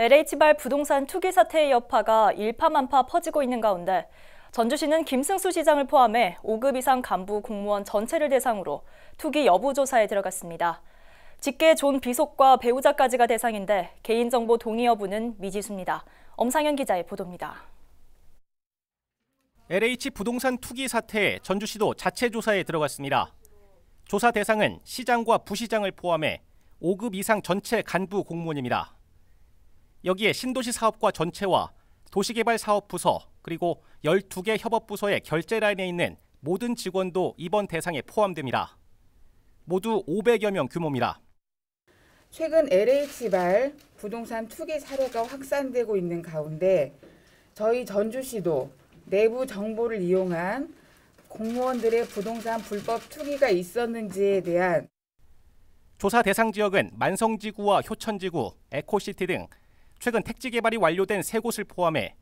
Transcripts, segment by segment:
LH발 부동산 투기 사태의 여파가 일파만파 퍼지고 있는 가운데 전주시는 김승수 시장을 포함해 5급 이상 간부 공무원 전체를 대상으로 투기 여부 조사에 들어갔습니다. 직계 존 비속과 배우자까지가 대상인데 개인정보 동의 여부는 미지수입니다. 엄상현 기자의 보도입니다. LH 부동산 투기 사태에 전주시도 자체 조사에 들어갔습니다. 조사 대상은 시장과 부시장을 포함해 5급 이상 전체 간부 공무원입니다. 여기에 신도시 사업과 전체와 도시개발사업부서 그리고 12개 협업부서의 결제 라인에 있는 모든 직원도 이번 대상에 포함됩니다. 모두 500여 명 규모입니다. 최근 LH발 부동산 투기 사례가 확산되고 있는 가운데 저희 전주시도 내부 정보를 이용한 공무원들의 부동산 불법 투기가 있었는지에 대한 조사 대상 지역은 만성지구와 효천지구, 에코시티 등 최근 택지 개발이 완료된 세 곳을 포함해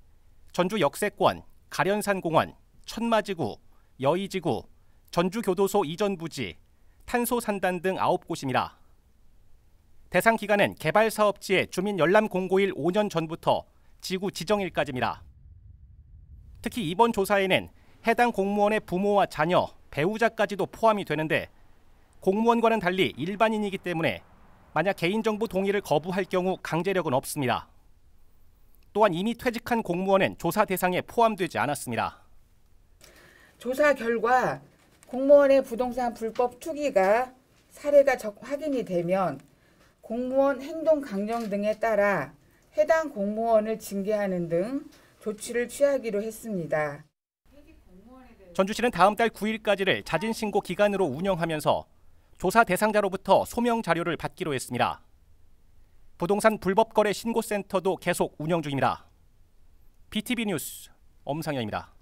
전주 역세권, 가련산공원, 천마지구, 여의지구, 전주교도소 이전 부지, 탄소산단 등 9곳입니다. 대상 기간은 개발 사업지의 주민 열람 공고일 5년 전부터 지구 지정일까지입니다. 특히 이번 조사에는 해당 공무원의 부모와 자녀, 배우자까지도 포함이 되는데 공무원과는 달리 일반인이기 때문에 만약 개인정보 동의를 거부할 경우 강제력은 없습니다. 또한 이미 퇴직한 공무원은 조사 대상에 포함되지 않았습니다. 조사 결과 공무원의 부동산 불법 투기가 사례가 적 확인이 되면 공무원 행동 강령 등에 따라 해당 공무원을 징계하는 등 조치를 취하기로 했습니다. 전주시는 다음 달 9일까지를 자진신고 기간으로 운영하면서 조사 대상자로부터 소명 자료를 받기로 했습니다. 부동산 불법 거래 신고센터도 계속 운영 중입니다. BTV 뉴스 엄상현입니다.